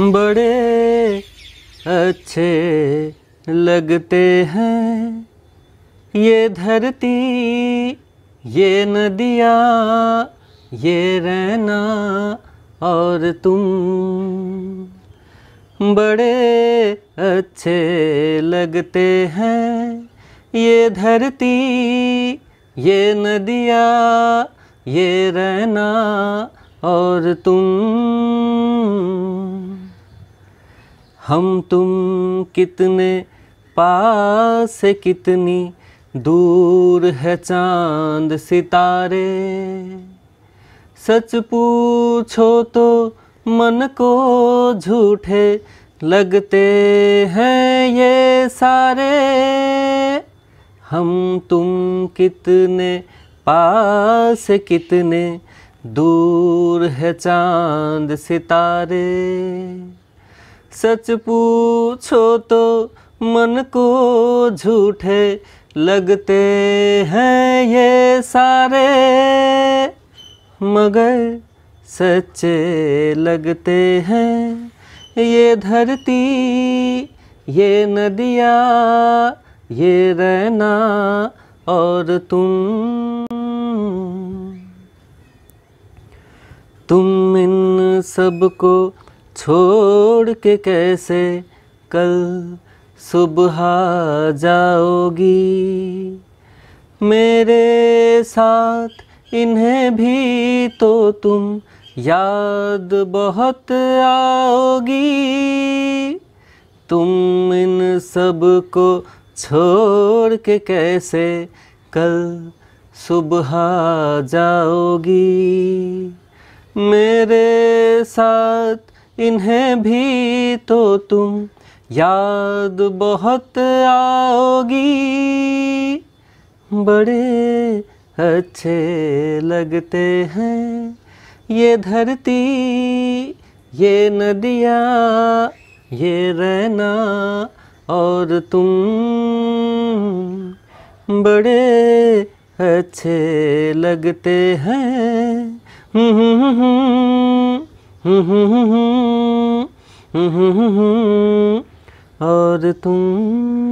बड़े अच्छे लगते हैं ये धरती ये नदियाँ ये रहना और तुम बड़े अच्छे लगते हैं ये धरती ये नदियाँ ये रहना और तुम हम तुम कितने पास कितनी दूर है चांद सितारे सच पूछो तो मन को झूठे लगते हैं ये सारे हम तुम कितने पास कितने दूर है चांद सितारे सच पूछो तो मन को झूठे लगते हैं ये सारे मगर सच्चे लगते हैं ये धरती ये नदिया ये रहना और तुम तुम इन सबको छोड़ के कैसे कल सुबह जाओगी मेरे साथ इन्हें भी तो तुम याद बहुत आओगी तुम इन सब को छोड़ के कैसे कल सुबह जाओगी मेरे साथ इन्हें भी तो तुम याद बहुत आओगी बड़े अच्छे लगते हैं ये धरती ये नदियाँ ये रहना और तुम बड़े अच्छे लगते हैं हम्म हम्म हम्म हम्म हम्म, हम्म, हम्म, हम्म। हम्म, हम्म, हम्म, और तुम